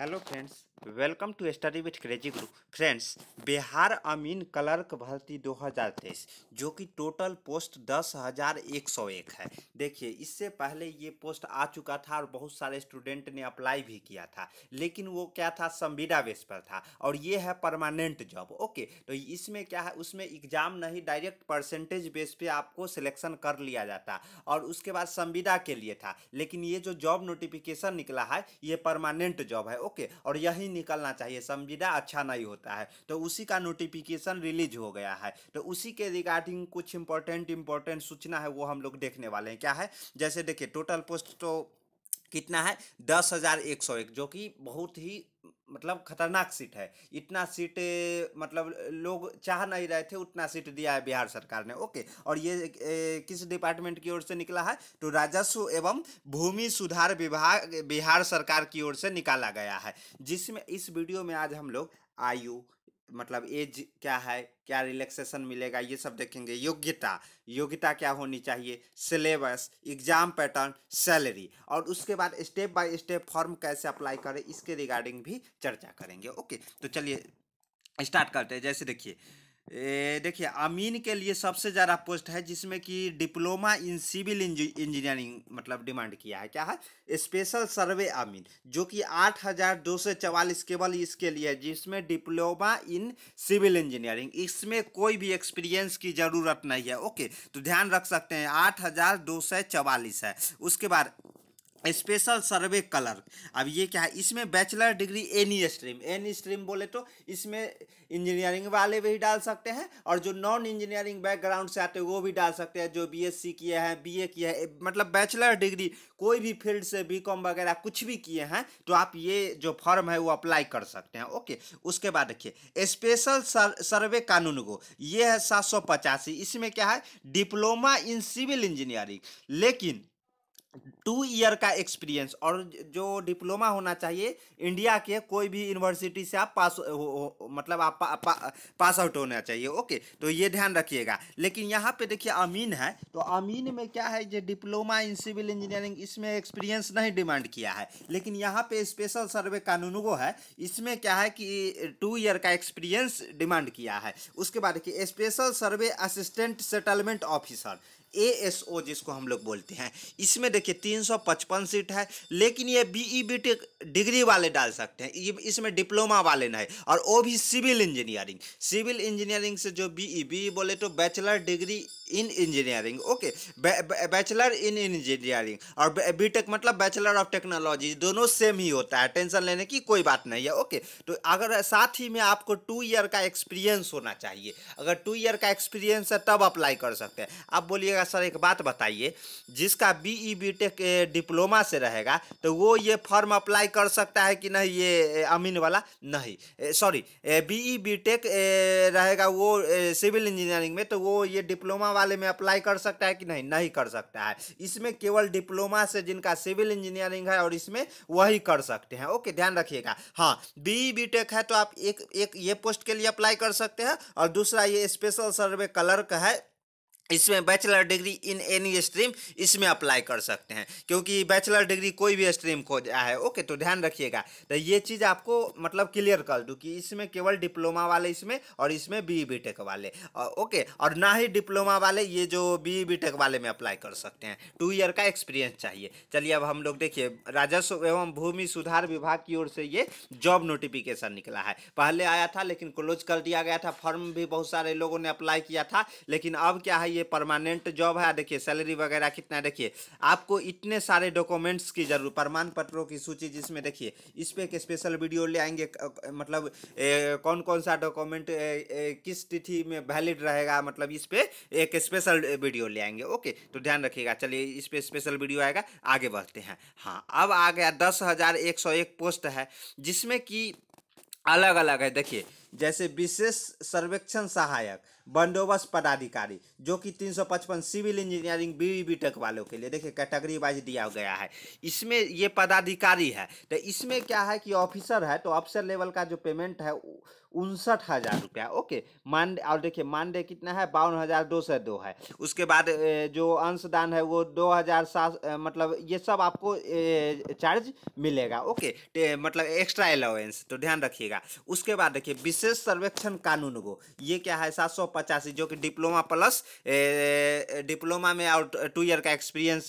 hello friends welcome to study with crazy group friends Bihar अमीन clerk भर्ती 2023 जो कि टोटल पोस्ट दस हज़ार एक सौ एक है देखिए इससे पहले ये पोस्ट आ चुका था और बहुत सारे स्टूडेंट ने अप्लाई भी किया था लेकिन वो क्या था संविदा बेस पर था और ये है परमानेंट जॉब ओके तो इसमें क्या है उसमें एग्ज़ाम नहीं डायरेक्ट परसेंटेज बेस पर आपको सिलेक्शन कर लिया जाता और उसके बाद संविदा के लिए था लेकिन ये जो जॉब नोटिफिकेशन निकला है ये परमानेंट जॉब है ओके और यही निकलना चाहिए संविदा अच्छा नहीं होता है तो उसी का नोटिफिकेशन रिलीज हो गया है तो उसी के रिगार्डिंग कुछ इंपॉर्टेंट इंपॉर्टेंट सूचना है वो हम लोग देखने वाले हैं क्या है जैसे देखिए टोटल पोस्ट तो कितना है दस हज़ार एक सौ एक जो कि बहुत ही मतलब खतरनाक सीट है इतना सीट मतलब लोग चाह नहीं रहे थे उतना सीट दिया है बिहार सरकार ने ओके और ये ए, किस डिपार्टमेंट की ओर से निकला है तो राजस्व एवं भूमि सुधार विभाग बिहार सरकार की ओर से निकाला गया है जिसमें इस वीडियो में आज हम लोग आयु मतलब एज क्या है क्या रिलैक्सेशन मिलेगा ये सब देखेंगे योग्यता योग्यता क्या होनी चाहिए सिलेबस एग्जाम पैटर्न सैलरी और उसके बाद स्टेप बाय स्टेप फॉर्म कैसे अप्लाई करें इसके रिगार्डिंग भी चर्चा करेंगे ओके तो चलिए स्टार्ट करते हैं जैसे देखिए देखिए अमीन के लिए सबसे ज़्यादा पोस्ट है जिसमें कि डिप्लोमा इन सिविल इंजीनियरिंग मतलब डिमांड किया है क्या है स्पेशल सर्वे अमीन जो कि आठ हज़ार दो सौ चवालीस केवल इसके लिए है जिसमें डिप्लोमा इन सिविल इंजीनियरिंग इसमें कोई भी एक्सपीरियंस की ज़रूरत नहीं है ओके तो ध्यान रख सकते हैं आठ हज़ार दो सौ चवालीस है उसके बाद स्पेशल सर्वे कलर अब ये क्या है इसमें bachelor degree any stream any stream बोले तो इसमें इंजीनियरिंग वाले भी डाल सकते हैं और जो नॉन इंजीनियरिंग बैकग्राउंड से आते हैं वो भी डाल सकते हैं जो बीएससी किए हैं बीए किए हैं मतलब बैचलर डिग्री कोई भी फील्ड से बीकॉम वगैरह कुछ भी किए हैं तो आप ये जो फॉर्म है वो अप्लाई कर सकते हैं ओके उसके बाद देखिए स्पेशल सर्वे कानून को ये है सात इसमें क्या है डिप्लोमा इन सिविल इंजीनियरिंग लेकिन टू ईयर का एक्सपीरियंस और जो डिप्लोमा होना चाहिए इंडिया के कोई भी यूनिवर्सिटी से आप पास हो, हो, मतलब आप पा, पा, पास आउट होना चाहिए ओके तो ये ध्यान रखिएगा लेकिन यहाँ पे देखिए अमीन है तो अमीन में क्या है जो डिप्लोमा इन सिविल इंजीनियरिंग इसमें एक्सपीरियंस नहीं डिमांड किया है लेकिन यहाँ पे स्पेशल सर्वे कानून वो है इसमें क्या है कि टू ईयर का एक्सपीरियंस डिमांड किया है उसके बाद देखिए special survey assistant settlement officer ASO जिसको हम लोग बोलते हैं इसमें देखिए 355 सीट है लेकिन ये बी बीटेक e डिग्री वाले डाल सकते हैं इसमें डिप्लोमा वाले नहीं और वो भी सिविल इंजीनियरिंग सिविल इंजीनियरिंग से जो बीई बी e बोले तो bachelor degree in engineering okay bachelor in engineering और टेक मतलब बैचलर ऑफ टेक्नोलॉजी दोनों सेम ही होता है टेंशन लेने की कोई बात नहीं है ओके तो अगर साथ ही में आपको टू ईयर का एक्सपीरियंस होना चाहिए अगर टू ईयर का एक्सपीरियंस है तब अप्लाई कर सकते हैं आप बोलिएगा रहेगा सर एक बात बताइए जिसका B E B tech diploma से रहेगा तो वो ये फॉर्म अप्लाई कर सकता है कि नहीं ये अमीन वाला नहीं sorry B E B tech रहेगा वो सिविल इंजीनियरिंग में तो वो ये डिप्लोमा वाले में अप्लाई कर सकता है कि नहीं नहीं कर सकता है इसमें केवल डिप्लोमा से जिनका सिविल इंजीनियरिंग है और इसमें वही कर सकते हैं ओके ध्यान रखिएगा हाँ बी बी टेक है तो आप एक एक ये पोस्ट के लिए अप्लाई कर सकते हैं और दूसरा ये स्पेशल सर्वे कलर का है इसमें bachelor degree in any stream इसमें अप्लाई कर सकते हैं क्योंकि बैचलर डिग्री कोई भी स्ट्रीम खोज है ओके तो ध्यान रखिएगा तो ये चीज़ आपको मतलब क्लियर कर दूँ कि इसमें केवल डिप्लोमा वाले इसमें और इसमें बी बी टेक वाले ओके और ना ही डिप्लोमा वाले ये जो बी बी टेक वाले में अप्लाई कर सकते हैं टू ईयर का एक्सपीरियंस चाहिए चलिए अब हम लोग देखिए राजस्व एवं भूमि सुधार विभाग की ओर से ये जॉब नोटिफिकेशन निकला है पहले आया था लेकिन क्लोज कर दिया गया था फॉर्म भी बहुत सारे लोगों ने अप्लाई किया था लेकिन अब क्या है ये परमानेंट जॉब है देखिए सैलरी वगैरह कितना है देखिए आपको इतने सारे डॉक्यूमेंट्स की जरूरत प्रमाण पत्रों की सूची जिसमें देखिए इस पर एक स्पेशल वीडियो ले आएंगे मतलब ए, कौन कौन सा डॉक्यूमेंट किस तिथि में वैलिड रहेगा मतलब इस पर एक स्पेशल वीडियो ले आएंगे ओके तो ध्यान रखिएगा चलिए इस पर स्पेशल वीडियो आएगा आगे बढ़ते हैं हाँ अब आ गया दस हज़ार एक सौ एक पोस्ट है जिसमें कि अलग अलग है देखिए जैसे विशेष सर्वेक्षण सहायक बंदोबस्त पदाधिकारी जो कि 355 civil engineering B B tech वालों के लिए देखिए कैटेगरी वाइज दिया गया है इसमें ये पदाधिकारी है तो इसमें क्या है कि ऑफिसर है तो ऑफिसर लेवल का जो पेमेंट है उनसठ हज़ार रुपया ओके मानडे और देखिए मानडे कितना है बावन हज़ार दो सौ दो है उसके बाद जो अंशदान है वो दो हज़ार सात मतलब ये सब आपको चार्ज मिलेगा ओके मतलब एक्स्ट्रा अलाउेंस तो ध्यान रखिएगा उसके बाद देखिए विशेष सर्वेक्षण कानून को ये क्या है सात सौ पचासी जो कि डिप्लोमा प्लस डिप्लोमा में और टू ईयर का एक्सपीरियंस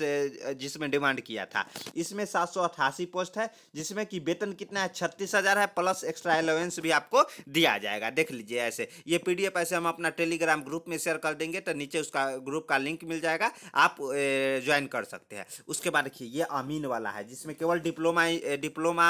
जिसमें डिमांड किया था इसमें सात सौ अट्ठासी पोस्ट है जिसमें कि वेतन कितना है छत्तीस हज़ार है प्लस एक्स्ट्रा एलोवेंस भी आपको दिया जाएगा देख लीजिए ऐसे ये पी ऐसे हम अपना टेलीग्राम ग्रुप में शेयर कर देंगे तो नीचे उसका ग्रुप का लिंक मिल जाएगा आप ज्वाइन कर सकते हैं उसके बाद देखिए ये अमीन वाला है जिसमें केवल डिप्लोमा डिप्लोमा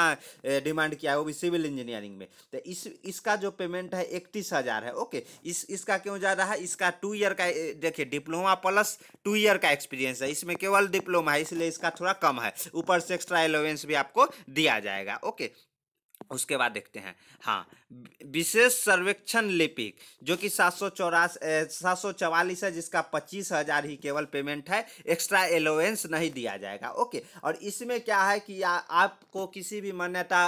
डिमांड किया है वो भी सिविल इंजीनियरिंग में तो इस इसका जो पेमेंट है इकतीस हज़ार है ओके इस इसका क्यों जा रहा है इसका टू ईयर का देखिए डिप्लोमा प्लस टू ईयर का एक्सपीरियंस है इसमें केवल डिप्लोमा है इसलिए इसका थोड़ा कम है ऊपर से एक्स्ट्रा एलोवेंस भी आपको दिया जाएगा ओके उसके बाद देखते हैं हाँ विशेष सर्वेक्षण लिपिक जो कि सात सौ चौरास सात सौ है जिसका पच्चीस हज़ार ही केवल पेमेंट है एक्स्ट्रा एलोवेंस नहीं दिया जाएगा ओके और इसमें क्या है कि आ, आपको किसी भी मान्यता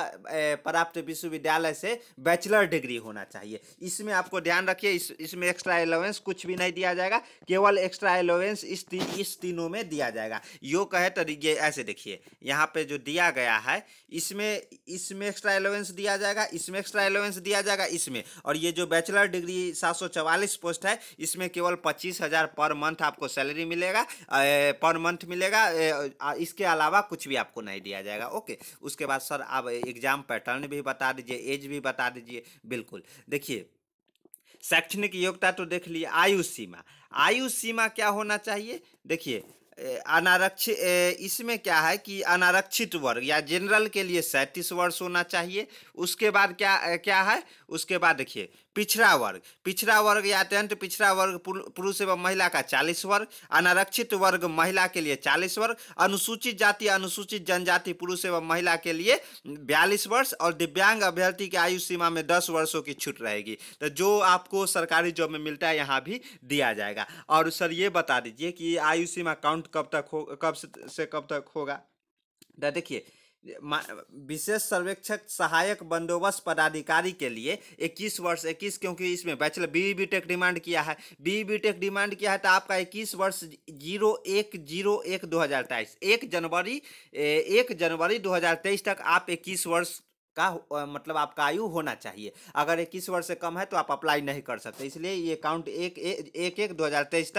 प्राप्त विश्वविद्यालय से बैचलर डिग्री होना चाहिए इसमें आपको ध्यान रखिए इस इसमें एक्स्ट्रा एलोवेंस कुछ भी नहीं दिया जाएगा केवल एक्स्ट्रा एलोवेंस इस ती, इस तीनों में दिया जाएगा यो कहे तो ये ऐसे देखिए यहाँ पर जो दिया गया है इसमें इसमें एक्स्ट्रा एलोवेंस दिया जाएगा इसमें एक्स्ट्रा एलोवेंस दिया जाएगा इसमें और ये जो बैचलर डिग्री सात पोस्ट है इसमें केवल पच्चीस हज़ार पर मंथ आपको सैलरी मिलेगा पर मंथ मिलेगा इसके अलावा कुछ भी आपको नहीं दिया जाएगा ओके उसके बाद सर आप एग्ज़ाम पैटर्न भी बता दीजिए एज भी बता दीजिए बिल्कुल देखिए शैक्षणिक योग्यता तो देख लिए आयु सीमा आयु सीमा क्या होना चाहिए देखिए अनारक्षित इसमें क्या है कि अनारक्षित वर्ग या जनरल के लिए सैंतीस वर्ष होना चाहिए उसके बाद क्या क्या है उसके बाद देखिए पिछड़ा वर्ग पिछड़ा वर्ग या अत्यंत पिछड़ा वर्ग पुरुष एवं महिला का चालीस वर्ग अनारक्षित वर्ग महिला के लिए चालीस वर्ग अनुसूचित जाति अनुसूचित जनजाति पुरुष एवं महिला के लिए बयालीस वर्ष और दिव्यांग अभ्यर्थी की आयु सीमा में दस वर्षों की छूट रहेगी तो जो आपको सरकारी जॉब में मिलता है यहाँ भी दिया जाएगा और सर ये बता दीजिए कि आयु सीमा काउंट कब तक हो कब से कब तक होगा तो देखिए विशेष सर्वेक्षक सहायक बंदोबस्त पदाधिकारी के लिए 21 वर्ष 21 क्योंकि इसमें bachelor B B tech demand किया है बी बी टेक डिमांड किया है तो आपका 21 वर्ष जीरो एक जीरो एक दो हज़ार तेईस एक जनवरी एक जनवरी 2023 तक आप 21 वर्ष का मतलब आपका आयु होना चाहिए अगर इक्कीस वर्ष से कम है तो आप अप्लाई नहीं कर सकते इसलिए ये काउंट एक एक एक, दो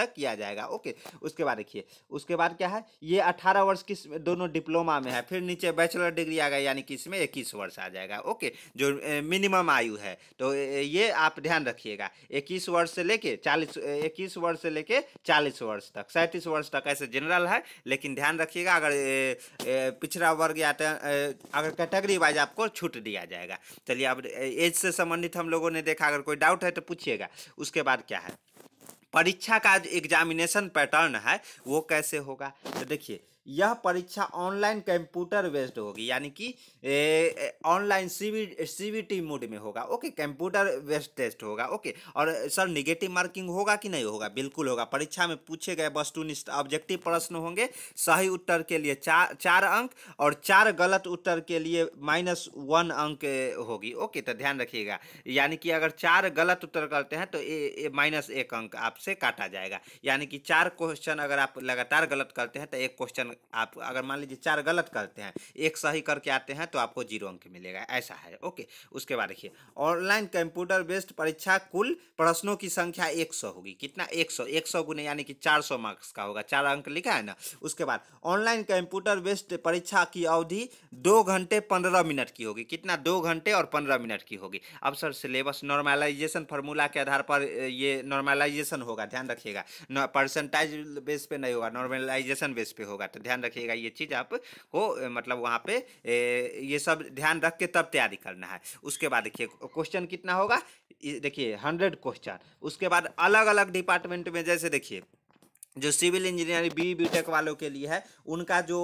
तक किया जाएगा ओके उसके बाद देखिए उसके बाद क्या है ये अठारह वर्ष किस दोनों डिप्लोमा में है फिर नीचे बैचलर डिग्री आ गया यानी कि इसमें इक्कीस वर्ष आ जाएगा ओके जो मिनिमम आयु है तो ये आप ध्यान रखिएगा इक्कीस वर्ष से लेके चालीस इक्कीस वर्ष से लेके चालीस वर्ष तक सैंतीस वर्ष तक ऐसे जनरल है लेकिन ध्यान रखिएगा अगर पिछड़ा वर्ग या अगर कैटेगरी वाइज आपको छूट छूट दिया जाएगा चलिए अब एज से संबंधित हम लोगों ने देखा अगर कोई डाउट है तो पूछिएगा उसके बाद क्या है परीक्षा का जो एग्जामिनेशन पैटर्न है वो कैसे होगा तो देखिए यह परीक्षा ऑनलाइन कंप्यूटर बेस्ड होगी यानी कि ऑनलाइन सीवी सीवीटी मोड में होगा ओके कंप्यूटर बेस्ड टेस्ट होगा ओके और सर निगेटिव मार्किंग होगा कि नहीं होगा बिल्कुल होगा परीक्षा में पूछे गए वस्तुनिष्ठ ऑब्जेक्टिव प्रश्न होंगे सही उत्तर के लिए चार चार अंक और चार गलत उत्तर के लिए माइनस वन अंक होगी ओके तो ध्यान रखिएगा यानी कि अगर चार गलत उत्तर करते हैं तो माइनस एक अंक आपसे काटा जाएगा यानी कि चार क्वेश्चन अगर आप लगातार गलत करते हैं तो एक क्वेश्चन आप अगर मान लीजिए चार गलत करते हैं एक सही करके आते हैं तो आपको जीरो अंक मिलेगा ऐसा है ओके उसके बाद देखिए ऑनलाइन कंप्यूटर बेस्ड परीक्षा कुल प्रश्नों की संख्या एक सौ होगी कितना एक सौ एक सौ गुने यानी कि चार सौ मार्क्स का होगा चार अंक लिखा है ना उसके बाद ऑनलाइन कंप्यूटर बेस्ड परीक्षा की अवधि दो घंटे पंद्रह मिनट की होगी कितना दो घंटे और पंद्रह मिनट की होगी अब सर सिलेबस नॉर्मलाइजेशन फार्मूला के आधार पर ये नॉर्मलाइजेशन होगा ध्यान रखिएगा परसेंटाइज बेस पे नहीं होगा नॉर्मलाइजेशन बेस पे होगा तो ध्यान रखिएगा ये चीज़ आपको मतलब वहाँ पे ये सब ध्यान रख के तब तैयारी करना है उसके बाद देखिए क्वेश्चन कितना होगा देखिए हंड्रेड क्वेश्चन उसके बाद अलग अलग डिपार्टमेंट में जैसे देखिए जो civil engineering B B tech वालों के लिए है उनका जो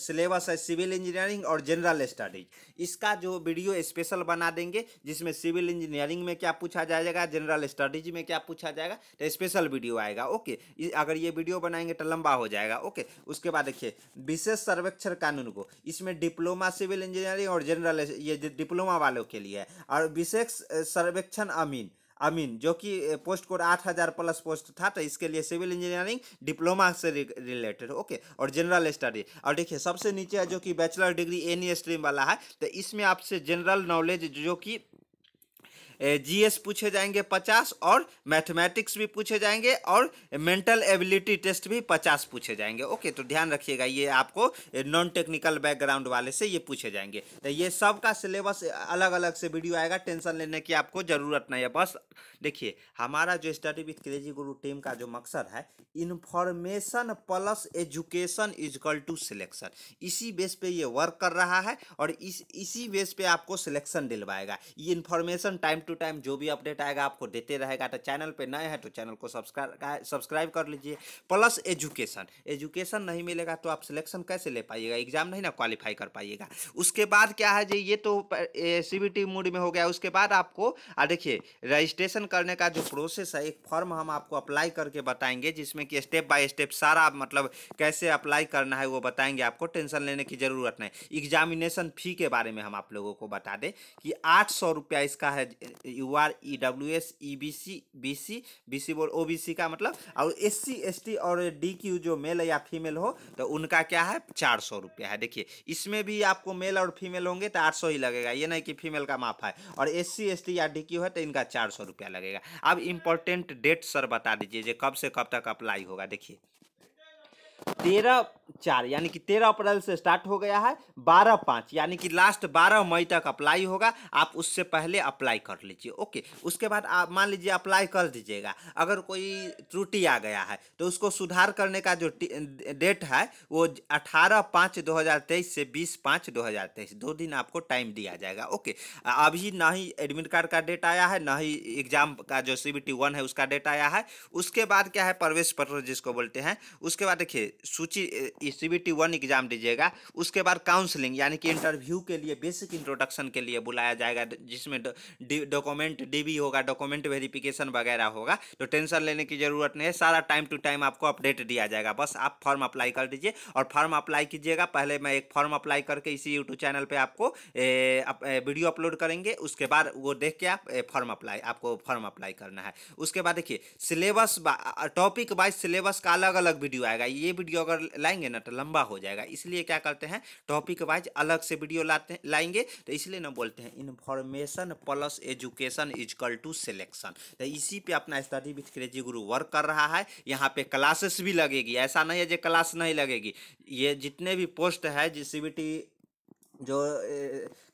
सिलेबस है सिविल इंजीनियरिंग और जनरल स्टडीज इसका जो वीडियो स्पेशल बना देंगे जिसमें सिविल इंजीनियरिंग में क्या पूछा जाएगा जनरल स्टडीज में क्या पूछा जाएगा तो स्पेशल वीडियो आएगा ओके अगर ये वीडियो बनाएंगे तो लंबा हो जाएगा ओके उसके बाद देखिए विशेष सर्वेक्षण कानून को इसमें डिप्लोमा सिविल इंजीनियरिंग और जनरल ये डिप्लोमा वालों के लिए है और विशेष सर्वेक्षण अमीन अमीन जो कि पोस्ट कोड आठ हज़ार प्लस पोस्ट था तो इसके लिए सिविल इंजीनियरिंग डिप्लोमा से रिलेटेड ओके और जनरल स्टडी और देखिए सबसे नीचे है जो कि बैचलर डिग्री एनी स्ट्रीम वाला है तो इसमें आपसे जनरल नॉलेज जो कि जीएस पूछे जाएंगे पचास और मैथमेटिक्स भी पूछे जाएंगे और मेंटल एबिलिटी टेस्ट भी पचास पूछे जाएंगे ओके तो ध्यान रखिएगा ये आपको नॉन टेक्निकल बैकग्राउंड वाले से ये पूछे जाएंगे तो ये सब का सिलेबस अलग अलग से वीडियो आएगा टेंशन लेने की आपको ज़रूरत नहीं है बस देखिए हमारा जो study with crazy Guru team का जो मकसद है information plus education equal to selection इसी बेस पे ये वर्क कर रहा है और इस इसी बेस पे आपको सिलेक्शन दिलवाएगा ये information time to to time जो भी अपडेट आएगा आपको देते रहेगा तो चैनल पर नए हैं तो चैनल को सब्सक्राइब सब्सक्राइब कर लीजिए प्लस एजुकेशन एजुकेशन नहीं मिलेगा तो आप सिलेक्शन कैसे ले पाइएगा एग्जाम नहीं ना क्वालिफाई कर पाइएगा उसके बाद क्या है जी ये तो सी मोड में हो गया उसके बाद आपको देखिए रजिस्ट्रेशन करने का जो प्रोसेस है एक फॉर्म हम आपको अप्लाई करके बताएंगे जिसमें कि स्टेप बाय स्टेप सारा मतलब कैसे अप्लाई करना है वो बताएंगे आपको टेंशन लेने की ज़रूरत नहीं एग्जामिनेशन फ़ी के बारे में हम आप लोगों को बता दें कि आठ सौ रुपया इसका है U R E W S E B C B C B C O B C का मतलब और एस सी एस टी और डी क्यू जो मेल या फीमेल हो तो उनका क्या है चार सौ रुपया है देखिए इसमें भी आपको मेल और फीमेल होंगे तो आठ सौ ही लगेगा ये नहीं कि फीमेल का माफ है और एस सी एस टी या डी क्यू है तो इनका चार सौ रुपया लगेगा अब इम्पोर्टेंट डेट सर बता दीजिए कब से कब तक अप्लाई होगा देखिए तेरह चार यानी कि तेरह अप्रैल से स्टार्ट हो गया है बारह पाँच यानी कि लास्ट बारह मई तक अप्लाई होगा आप उससे पहले अप्लाई कर लीजिए ओके उसके बाद आप मान लीजिए अप्लाई कर दीजिएगा अगर कोई त्रुटि आ गया है तो उसको सुधार करने का जो डेट है वो अठारह पाँच दो हज़ार तेईस से बीस पाँच दो हज़ार तेईस दो दिन आपको टाइम दिया जाएगा ओके अभी ना ही एडमिट कार्ड का डेट आया है ना ही एग्जाम का जो सी बी टी वन है उसका डेट आया है उसके बाद क्या है प्रवेश पत्र जिसको बोलते हैं उसके बाद देखिए सूची सी वन एग्जाम दीजिएगा उसके बाद काउंसलिंग यानी कि इंटरव्यू के लिए बेसिक इंट्रोडक्शन के लिए बुलाया जाएगा जिसमें डॉक्यूमेंट डीबी होगा डॉक्यूमेंट वेरिफिकेशन वगैरह होगा तो टेंशन लेने की जरूरत नहीं है सारा टाइम टू टाइम आपको अपडेट दिया जाएगा बस आप फॉर्म अप्लाई कर दीजिए और फॉर्म अप्लाई कीजिएगा पहले मैं एक फॉर्म अप्लाई करके इसी यूट्यूब चैनल पर आपको uh, up, uh, video upload करेंगे उसके बाद वो देख के आप फॉर्म अप्लाई आपको फॉर्म अप्लाई करना है उसके बाद देखिए सिलेबस टॉपिक वाइज सिलेबस का अलग अलग वीडियो आएगा ये वीडियो अगर लाएंगे मिनट लंबा हो जाएगा इसलिए क्या करते हैं टॉपिक वाइज अलग से वीडियो लाते लाएंगे तो इसलिए ना बोलते हैं information plus education equal to selection तो इसी पे अपना study with crazy Guru work कर रहा है यहाँ पे क्लासेस भी लगेगी ऐसा नहीं है जो क्लास नहीं लगेगी ये जितने भी पोस्ट है जिस सी जो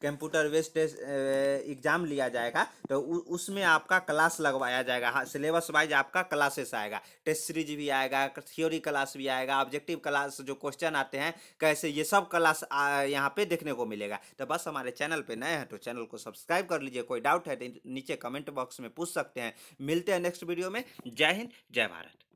कंप्यूटर वेस्ट एग्ज़ाम लिया जाएगा तो उ, उसमें आपका क्लास लगवाया जाएगा हाँ सिलेबस वाइज आपका क्लासेस आएगा टेस्ट सीरीज भी आएगा थियोरी क्लास भी आएगा ऑब्जेक्टिव क्लास जो क्वेश्चन आते हैं कैसे ये सब क्लास यहाँ पे देखने को मिलेगा तो बस हमारे चैनल पे नए हैं तो चैनल को सब्सक्राइब कर लीजिए कोई डाउट है तो नीचे कमेंट बॉक्स में पूछ सकते हैं मिलते हैं नेक्स्ट वीडियो में जय हिंद जय भारत